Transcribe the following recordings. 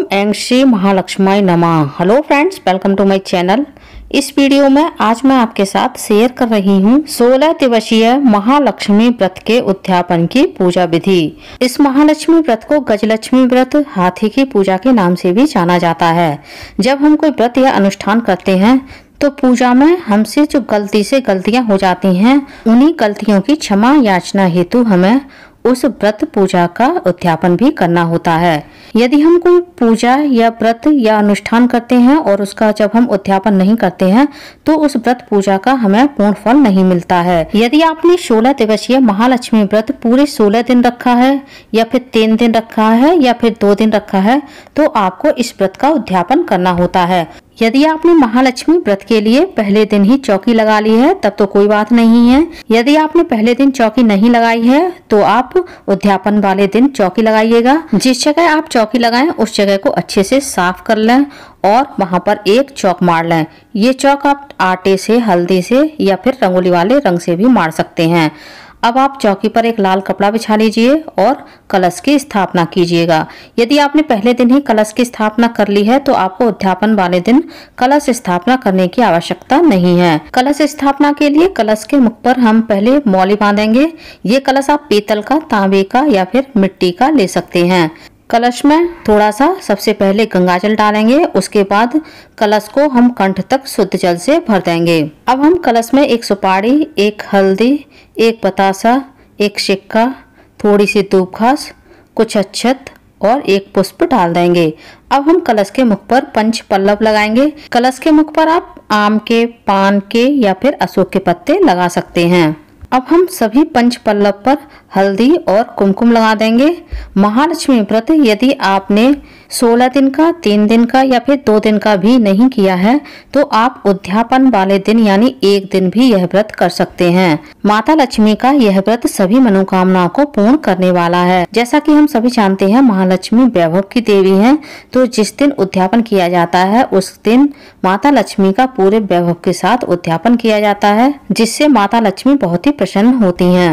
ओम एंग श्री महालक्ष्मी नमः hello friends welcome to my channel इस video में आज मैं आपके साथ शेयर कर रही हूँ 16 दिवसीय महालक्ष्मी व्रत के उद्यापन की पूजा विधि इस महालक्ष्मी व्रत को गजलक्ष्मी व्रत हाथी की पूजा के नाम से भी जाना जाता है जब हम कोई व्रत या अनुष्ठान करते हैं तो पूजा में हमसे जो गलती से गलतियां हो जाती हैं उन्हीं गलतियों की क्षमा याचना हेतु हमें उस व्रत पूजा का उद्यापन भी करना होता है यदि हम कोई पूजा या व्रत या अनुष्ठान करते हैं और उसका जब हम उद्यापन नहीं करते हैं तो उस व्रत पूजा का हमें पूर्ण फल नहीं मिलता है यदि आपने सोलह दिवसीय महालक्ष्मी व्रत पूरे सोलह दिन रखा है या फिर तीन दिन रखा है या फिर दो दिन रखा है तो आपको इस व्रत का उद्यापन करना होता है यदि आपने महालक्ष्मी व्रत के लिए पहले दिन ही चौकी लगा ली है तब तो कोई बात नहीं है यदि आपने पहले दिन चौकी नहीं लगाई है तो आप उद्यापन वाले दिन चौकी लगाइएगा जिस जगह आप चौकी लगाएं उस जगह को अच्छे से साफ कर लें और वहाँ पर एक चौक मार लें ये चौक आप आटे से हल्दी से या फिर रंगोली वाले रंग से भी मार सकते हैं अब आप चौकी पर एक लाल कपड़ा बिछा लीजिए और कलश की स्थापना कीजिएगा यदि आपने पहले दिन ही कलश की स्थापना कर ली है तो आपको उद्यापन वाले दिन कलश स्थापना करने की आवश्यकता नहीं है कलश स्थापना के लिए कलश के मुख पर हम पहले मौली बांधेंगे ये कलश आप पीतल का तांबे का या फिर मिट्टी का ले सकते हैं कलश में थोड़ा सा सबसे पहले गंगा जल डालेंगे उसके बाद कलश को हम कंठ तक शुद्ध जल से भर देंगे अब हम कलश में एक सुपारी एक हल्दी एक पतासा एक सिक्का थोड़ी सी धूप घास कुछ अच्छत और एक पुष्प डाल देंगे अब हम कलश के मुख पर पंच पल्लव लगाएंगे कलश के मुख पर आप आम के पान के या फिर अशोक के पत्ते लगा सकते हैं अब हम सभी पंच पल्लव पर हल्दी और कुमकुम लगा देंगे महालक्ष्मी व्रत यदि आपने सोलह दिन का तीन दिन का या फिर दो दिन का भी नहीं किया है तो आप उद्यापन वाले दिन यानी एक दिन भी यह व्रत कर सकते हैं माता लक्ष्मी का यह व्रत सभी मनोकामनाओं को पूर्ण करने वाला है जैसा कि हम सभी जानते हैं महालक्ष्मी वैभव की देवी है तो जिस दिन उद्यापन किया जाता है उस दिन माता लक्ष्मी का पूरे वैभव के साथ उद्यापन किया जाता है जिससे माता लक्ष्मी बहुत ही प्रसन्न होती है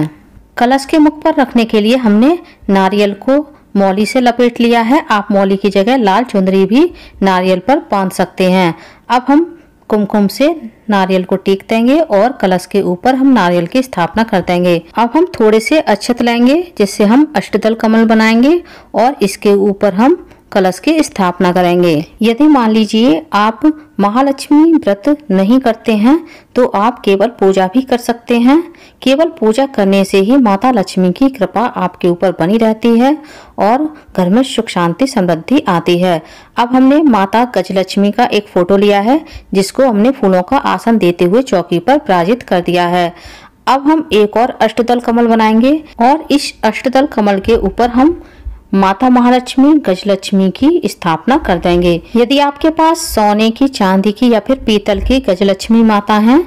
कलश के मुख पर रखने के लिए हमने नारियल को मौली से लपेट लिया है आप मौली की जगह लाल चुंदरी भी नारियल पर बांध सकते हैं अब हम कुमकुम से नारियल को टेक देंगे और कलश के ऊपर हम नारियल की स्थापना कर देंगे अब हम थोड़े से अक्षत लेंगे जिससे हम अष्टदल कमल बनाएंगे और इसके ऊपर हम कलश की स्थापना करेंगे यदि मान लीजिए आप महालक्ष्मी व्रत नहीं करते हैं तो आप केवल पूजा भी कर सकते हैं केवल पूजा करने से ही माता लक्ष्मी की कृपा आपके ऊपर बनी रहती है और घर में सुख शांति समृद्धि आती है अब हमने माता गजलक्ष्मी का एक फोटो लिया है जिसको हमने फूलों का आसन देते हुए चौकी पर पराजित कर दिया है अब हम एक और अष्टदल कमल बनाएंगे और इस अष्टदल कमल के ऊपर हम माता महालक्ष्मी गजलक्ष्मी की स्थापना कर देंगे यदि आपके पास सोने की चांदी की या फिर पीतल की गजलक्ष्मी माता हैं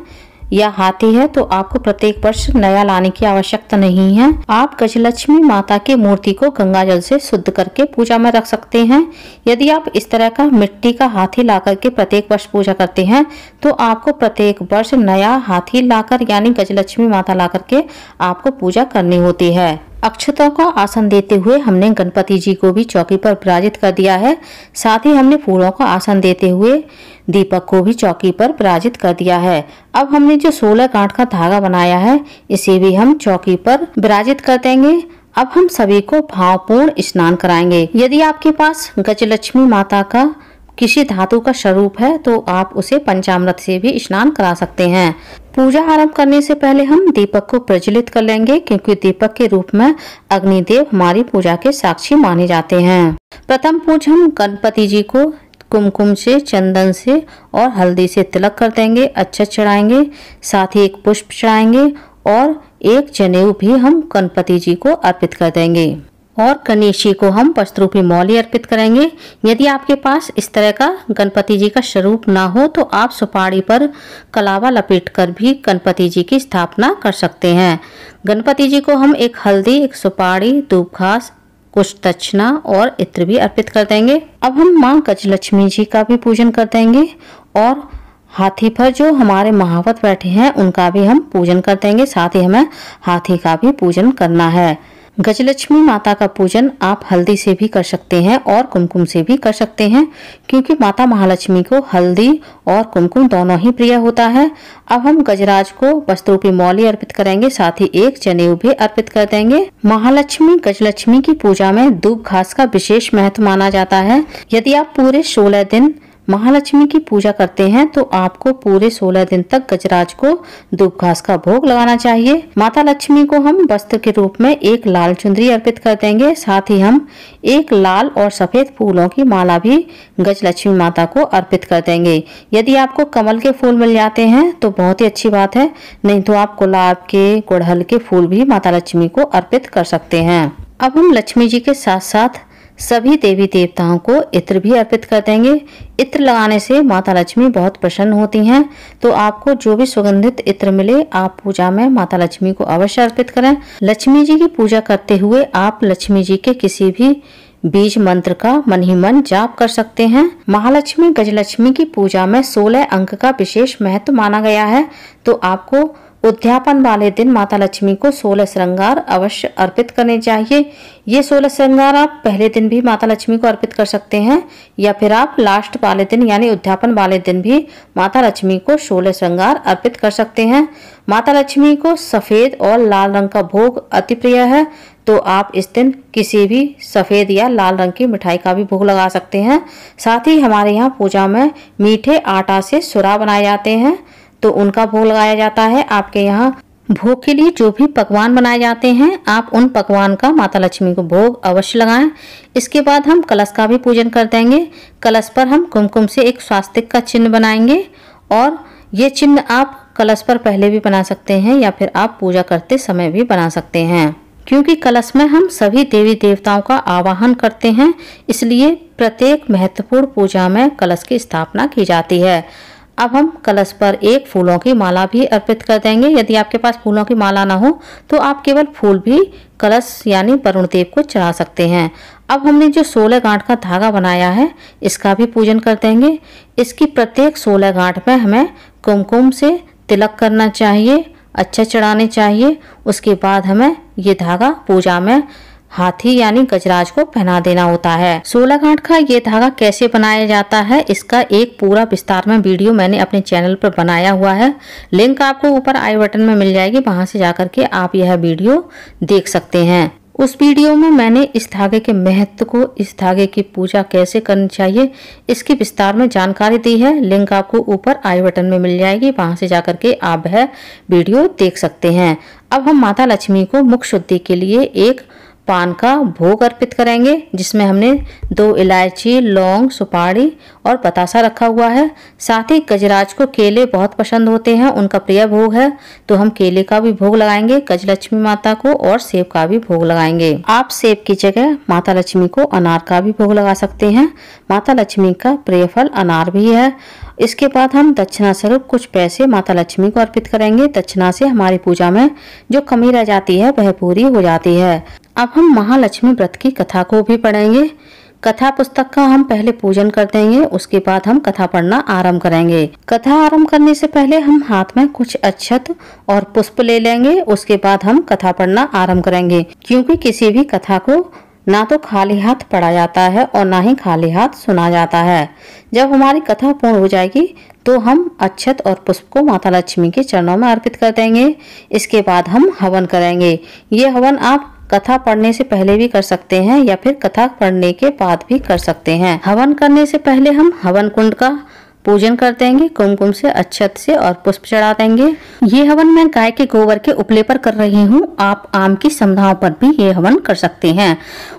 या हाथी है तो आपको प्रत्येक वर्ष नया लाने की आवश्यकता नहीं है आप गजलक्ष्मी माता के मूर्ति को गंगा जल से शुद्ध करके पूजा में रख सकते हैं यदि आप इस तरह का मिट्टी का हाथी ला करके प्रत्येक वर्ष पूजा करते हैं तो आपको प्रत्येक वर्ष नया हाथी लाकर यानी गजलक्ष्मी माता ला करके आपको पूजा करनी होती है अक्षता का आसन देते हुए हमने गणपति जी को भी चौकी पर विराजित कर दिया है साथ ही हमने फूलों का आसन देते हुए दीपक को भी चौकी पर पराजित कर दिया है अब हमने जो सोलह गांठ का धागा बनाया है इसे भी हम चौकी पर विराजित कर देंगे अब हम सभी को भावपूर्ण स्नान कराएंगे यदि आपके पास गजलक्ष्मी माता का किसी धातु का स्वरूप है तो आप उसे पंचामृत से भी स्नान करा सकते हैं पूजा आरंभ करने से पहले हम दीपक को प्रज्वलित कर लेंगे क्योंकि दीपक के रूप में अग्निदेव हमारी पूजा के साक्षी माने जाते हैं प्रथम पूज हम गणपति जी को कुमकुम से चंदन से और हल्दी से तिलक कर देंगे अच्छा चढ़ाएंगे साथ ही एक पुष्प चढ़ाएंगे और एक जनेऊ भी हम गणपति जी को अर्पित कर देंगे और गणेशी को हम वस्त्रूपी मौली अर्पित करेंगे यदि आपके पास इस तरह का गणपति जी का स्वरूप ना हो तो आप सुपाड़ी पर कलावा लपेट कर भी गणपति जी की स्थापना कर सकते हैं गणपति जी को हम एक हल्दी एक सुपाड़ी धूप घास कुछ दक्षिणा और इत्र भी अर्पित कर देंगे अब हम माँ गजलक्ष्मी जी का भी पूजन कर देंगे और हाथी पर जो हमारे महावत बैठे हैं उनका भी हम पूजन कर देंगे साथ ही हमें हाथी का भी पूजन करना है गजलक्ष्मी माता का पूजन आप हल्दी से भी कर सकते हैं और कुमकुम से भी कर सकते हैं क्योंकि माता महालक्ष्मी को हल्दी और कुमकुम दोनों ही प्रिय होता है अब हम गजराज को वस्त्रों की मौली अर्पित करेंगे साथ ही एक जनेऊ भी अर्पित कर देंगे महालक्ष्मी गजलक्ष्मी की पूजा में दूब घास का विशेष महत्व माना जाता है यदि आप पूरे सोलह दिन महालक्ष्मी की पूजा करते हैं तो आपको पूरे 16 दिन तक गजराज को दूब घास का भोग लगाना चाहिए माता लक्ष्मी को हम वस्त्र के रूप में एक लाल चुंदरी अर्पित कर देंगे साथ ही हम एक लाल और सफेद फूलों की माला भी गज लक्ष्मी माता को अर्पित कर देंगे यदि आपको कमल के फूल मिल जाते हैं तो बहुत ही अच्छी बात है नहीं तो आप गुलाब के गुड़हल के फूल भी माता लक्ष्मी को अर्पित कर सकते हैं अब हम लक्ष्मी जी के साथ साथ सभी देवी देवताओं को इत्र भी अर्पित कर देंगे इत्र लगाने से माता लक्ष्मी बहुत प्रसन्न होती हैं तो आपको जो भी सुगंधित इत्र मिले आप पूजा में माता लक्ष्मी को अवश्य अर्पित करें लक्ष्मी जी की पूजा करते हुए आप लक्ष्मी जी के किसी भी बीज मंत्र का मन ही मन जाप कर सकते हैं महालक्ष्मी गजलक्ष्मी की पूजा में सोलह अंक का विशेष महत्व माना गया है तो आपको उद्यापन वाले दिन माता लक्ष्मी को सोलह श्रृंगार अवश्य अर्पित करने चाहिए ये सोलह श्रृंगार आप पहले दिन भी माता लक्ष्मी को अर्पित कर सकते हैं या फिर आप लास्ट वाले दिन यानी उद्यापन वाले दिन भी माता लक्ष्मी को सोलह श्रृंगार अर्पित कर सकते हैं माता लक्ष्मी को सफ़ेद और लाल रंग का भोग अति प्रिय है तो आप इस दिन किसी भी सफ़ेद या लाल रंग की मिठाई का भी भोग लगा सकते हैं साथ ही हमारे यहाँ पूजा में मीठे आटा से सुरा बनाए जाते हैं तो उनका भोग लगाया जाता है आपके यहाँ भोग के लिए जो भी पकवान बनाए जाते हैं आप उन पकवान का माता लक्ष्मी को भोग अवश्य लगाएं इसके बाद हम कलश का भी पूजन कर देंगे कलश पर हम कुमकुम से एक स्वास्तिक का चिन्ह बनाएंगे और ये चिन्ह आप कलश पर पहले भी बना सकते हैं या फिर आप पूजा करते समय भी बना सकते हैं क्योंकि कलश में हम सभी देवी देवताओं का आवाहन करते हैं इसलिए प्रत्येक महत्वपूर्ण पूजा में कलश की स्थापना की जाती है अब हम कलश पर एक फूलों की माला भी अर्पित कर देंगे यदि आपके पास फूलों की माला ना हो तो आप केवल फूल भी कलश यानी वरुण देव को चढ़ा सकते हैं अब हमने जो सोलह गांठ का धागा बनाया है इसका भी पूजन कर देंगे इसकी प्रत्येक सोलह गांठ में हमें कुमकुम से तिलक करना चाहिए अच्छा चढ़ाने चाहिए उसके बाद हमें ये धागा पूजा में हाथी यानी गजराज को पहना देना होता है सोलह घाट का ये धागा कैसे बनाया जाता है इसका एक पूरा विस्तार में वीडियो मैंने अपने चैनल पर बनाया हुआ है लिंक आपको ऊपर आई बटन में मिल जाएगी वहां से जाकर के आप यह वीडियो देख सकते हैं उस वीडियो में मैंने इस धागे के महत्व को इस धागे की पूजा कैसे करनी चाहिए इसकी विस्तार में जानकारी दी है लिंक आपको ऊपर आई बटन में मिल जाएगी वहां से जाकर के आप वह वीडियो देख सकते हैं अब हम माता लक्ष्मी को मुख शुद्धि के लिए एक पान का भोग अर्पित करेंगे जिसमें हमने दो इलायची लौंग सुपारी और पतासा रखा हुआ है साथ ही गजराज को केले बहुत पसंद होते हैं उनका प्रिय भोग है तो हम केले का भी भोग लगाएंगे लक्ष्मी माता को और सेब का भी भोग लगाएंगे आप सेब की जगह माता लक्ष्मी को अनार का भी भोग लगा सकते हैं माता लक्ष्मी का प्रिय फल अनार भी है इसके बाद हम दक्षिणा स्वरूप कुछ पैसे माता लक्ष्मी को अर्पित करेंगे दक्षिणा से हमारी पूजा में जो कमी रह जाती है वह पूरी हो जाती है अब हम महालक्ष्मी व्रत की कथा को भी पढ़ेंगे कथा पुस्तक का हम पहले पूजन कर देंगे उसके बाद हम कथा पढ़ना आरंभ करेंगे कथा आरंभ करने से पहले हम हाथ में कुछ अक्षत और पुष्प ले लेंगे उसके बाद हम कथा पढ़ना आरंभ करेंगे क्योंकि किसी भी कथा को ना तो खाली हाथ पढ़ा जाता है और ना ही खाली हाथ सुना जाता है जब हमारी कथा पूर्ण हो जाएगी तो हम अक्षत और पुष्प को माता लक्ष्मी के चरणों में अर्पित कर देंगे इसके बाद हम हवन करेंगे ये हवन आप कथा पढ़ने से पहले भी कर सकते हैं या फिर कथा पढ़ने के बाद भी कर सकते हैं हवन करने से पहले हम हवन कुंड का पूजन कर देंगे कुमकुम से अक्षत से और पुष्प चढ़ा देंगे ये हवन मैं गाय के गोबर के उपले पर कर रही हूँ आप आम की समधाओं पर भी ये हवन कर सकते हैं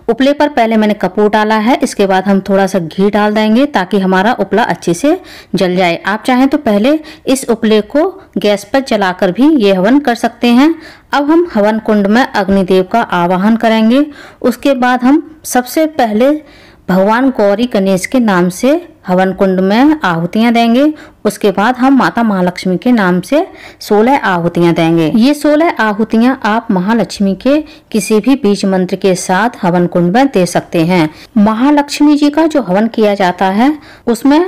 उपले पर पहले मैंने कपूर डाला है इसके बाद हम थोड़ा सा घी डाल देंगे ताकि हमारा उपला अच्छे से जल जाए आप चाहें तो पहले इस उपले को गैस पर जलाकर भी ये हवन कर सकते हैं अब हम हवन कुंड में अग्निदेव का आवाहन करेंगे उसके बाद हम सबसे पहले भगवान गौरी गणेश के नाम से हवन कुंड में आहुतियां देंगे उसके बाद हम माता महालक्ष्मी के नाम से सोलह आहुतियां देंगे ये सोलह आहुतियां आप महालक्ष्मी के किसी भी बीज मंत्र के साथ हवन कुंड में दे सकते हैं महालक्ष्मी जी का जो हवन किया जाता है उसमें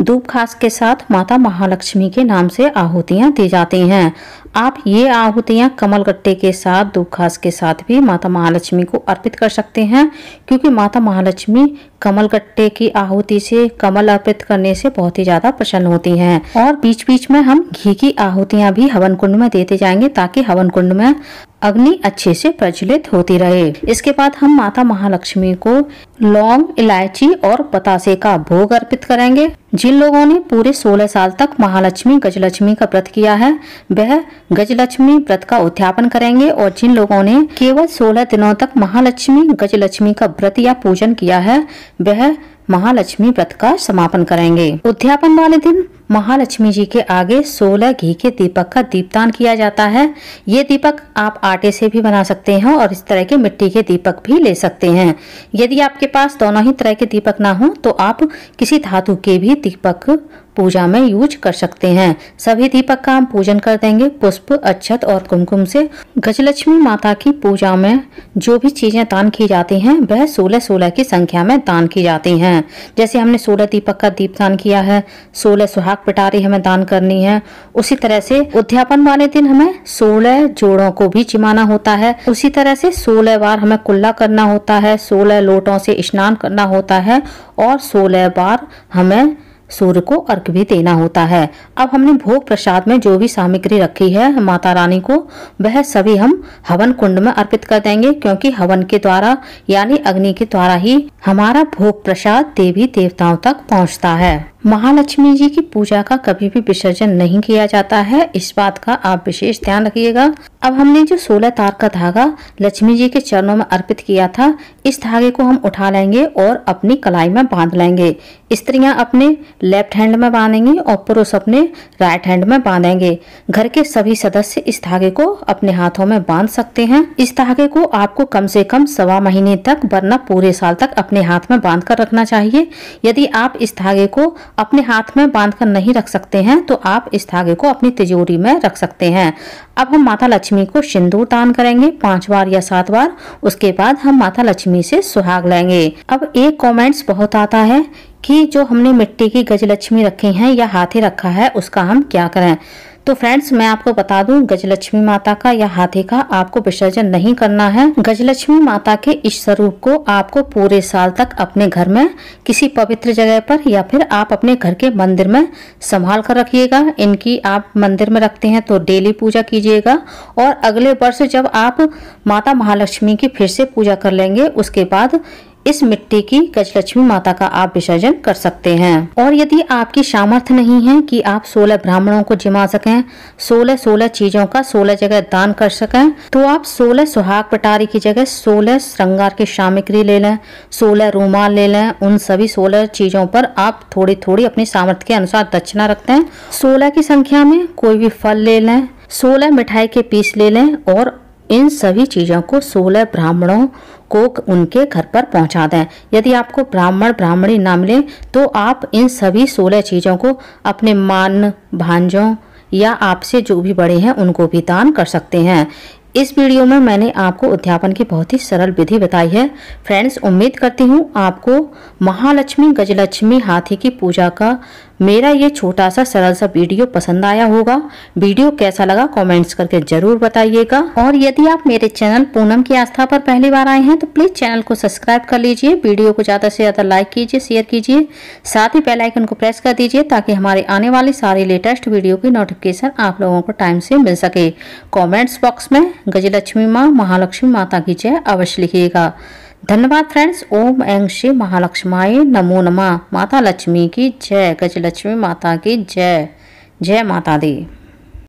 धूप खास के साथ माता महालक्ष्मी के नाम से आहुतियां दी जाती हैं आप ये आहुतियाँ कमल गट्टे के साथ दुखास घास के साथ भी माता महालक्ष्मी को अर्पित कर सकते हैं क्योंकि माता महालक्ष्मी कमल गट्टे की आहुति से कमल अर्पित करने से बहुत ही ज्यादा प्रसन्न होती हैं और बीच बीच में हम घी की आहुतियाँ भी हवन कुंड में देते जाएंगे ताकि हवन कुंड में अग्नि अच्छे से प्रज्वलित होती रहे इसके बाद हम माता महालक्ष्मी को लौंग इलायची और पतासे का भोग अर्पित करेंगे जिन लोगों ने पूरे 16 साल तक महालक्ष्मी गजलक्ष्मी का व्रत किया है वह गजलक्ष्मी व्रत का उद्यापन करेंगे और जिन लोगों ने केवल सोलह दिनों तक महालक्ष्मी गजलक्ष्मी का व्रत या पूजन किया है वह महालक्ष्मी व्रत का समापन करेंगे उद्यापन वाले दिन महालक्ष्मी जी के आगे 16 घी के दीपक का दीपदान किया जाता है ये दीपक आप आटे से भी बना सकते हैं और इस तरह के मिट्टी के दीपक भी ले सकते हैं यदि आपके पास दोनों ही तरह के दीपक ना हो तो आप किसी धातु के भी दीपक पूजा में यूज कर सकते हैं सभी दीपक का हम पूजन कर देंगे पुष्प अच्छत और कुमकुम से गजलक्ष्मी माता की पूजा में जो भी चीजें दान की जाती हैं वह सोलह सोलह की संख्या में दान की जाती हैं जैसे हमने सोलह दीपक का दीप दान किया है सोलह सुहाग पिटारी हमें दान करनी है उसी तरह से उद्यापन वाले दिन हमें सोलह जोड़ों को भी चिमाना होता है उसी तरह से सोलह बार हमें कुल्ला करना होता है सोलह लोटों से स्नान करना होता है और सोलह बार हमें सूर्य को अर्घ भी देना होता है अब हमने भोग प्रसाद में जो भी सामग्री रखी है माता रानी को वह सभी हम हवन कुंड में अर्पित कर देंगे क्योंकि हवन के द्वारा यानी अग्नि के द्वारा ही हमारा भोग प्रसाद देवी देवताओं तक पहुंचता है महालक्ष्मी जी की पूजा का कभी भी विसर्जन नहीं किया जाता है इस बात का आप विशेष ध्यान रखिएगा अब हमने जो सोलह तार का धागा लक्ष्मी जी के चरणों में अर्पित किया था इस धागे को हम उठा लेंगे और अपनी कलाई में बांध लेंगे स्त्रियां अपने लेफ्ट हैंड में बांधेंगे और पुरुष अपने राइट हैंड में बांधेंगे घर के सभी सदस्य इस धागे को अपने हाथों में बांध सकते हैं इस धागे को आपको कम से कम सवा महीने तक वरना पूरे साल तक अपने हाथ में बांध कर रखना चाहिए यदि आप इस धागे को अपने हाथ में बांधकर नहीं रख सकते हैं तो आप इस धागे को अपनी तिजोरी में रख सकते हैं अब हम माता लक्ष्मी को सिंदूर दान करेंगे पांच बार या सात बार उसके बाद हम माता लक्ष्मी से सुहाग लेंगे अब एक कमेंट्स बहुत आता है कि जो हमने मिट्टी की गजलक्ष्मी रखी है या हाथी रखा है उसका हम क्या करें तो फ्रेंड्स मैं आपको बता दूं गजलक्ष्मी माता का या हाथी का आपको विसर्जन नहीं करना है गजलक्ष्मी माता के इस स्वरूप को आपको पूरे साल तक अपने घर में किसी पवित्र जगह पर या फिर आप अपने घर के मंदिर में संभाल कर रखिएगा इनकी आप मंदिर में रखते हैं तो डेली पूजा कीजिएगा और अगले वर्ष जब आप माता महालक्ष्मी की फिर से पूजा कर लेंगे उसके बाद इस मिट्टी की गजलक्ष्मी माता का आप विसर्जन कर सकते हैं और यदि आपकी सामर्थ्य नहीं है कि आप 16 ब्राह्मणों को जिमा सकें 16 16 चीजों का 16 जगह दान कर सकें तो आप 16 सुहाग पटारी की जगह 16 श्रृंगार की सामग्री ले लें 16 रूमाल ले लें उन सभी 16 चीजों पर आप थोड़ी थोड़ी अपनी सामर्थ्य के अनुसार दक्षिणा रखते हैं सोलह की संख्या में कोई भी फल ले लें सोलह मिठाई के पीस ले लें और इन सभी चीज़ों को सोलह ब्राह्मणों को उनके घर पर पहुंचा दें यदि आपको ब्राह्मण ब्राह्मणी ना मिले तो आप इन सभी सोलह चीज़ों को अपने मान भांजों या आपसे जो भी बड़े हैं उनको भी दान कर सकते हैं इस वीडियो में मैंने आपको उद्यापन की बहुत ही सरल विधि बताई है फ्रेंड्स उम्मीद करती हूँ आपको महालक्ष्मी गजलक्ष्मी हाथी की पूजा का मेरा ये छोटा सा सरल सा वीडियो पसंद आया होगा वीडियो कैसा लगा कमेंट्स करके जरूर बताइएगा और यदि आप मेरे चैनल पूनम की आस्था पर पहली बार आए हैं तो प्लीज चैनल को सब्सक्राइब कर लीजिए वीडियो को ज्यादा से ज्यादा लाइक कीजिए शेयर कीजिए साथ ही बेलाइकन को प्रेस कर दीजिए ताकि हमारे आने वाले सारी लेटेस्ट वीडियो की नोटिफिकेशन आप लोगों को टाइम से मिल सके कॉमेंट्स बॉक्स में गजलक्ष्मी माँ महालक्ष्मी माता की जय अवश्य लिखिएगा धन्यवाद फ्रेंड्स ओम एंग श्री महालक्ष्माए नमो नमः माता लक्ष्मी की जय गजलक्ष्मी माता की जय जय माता दी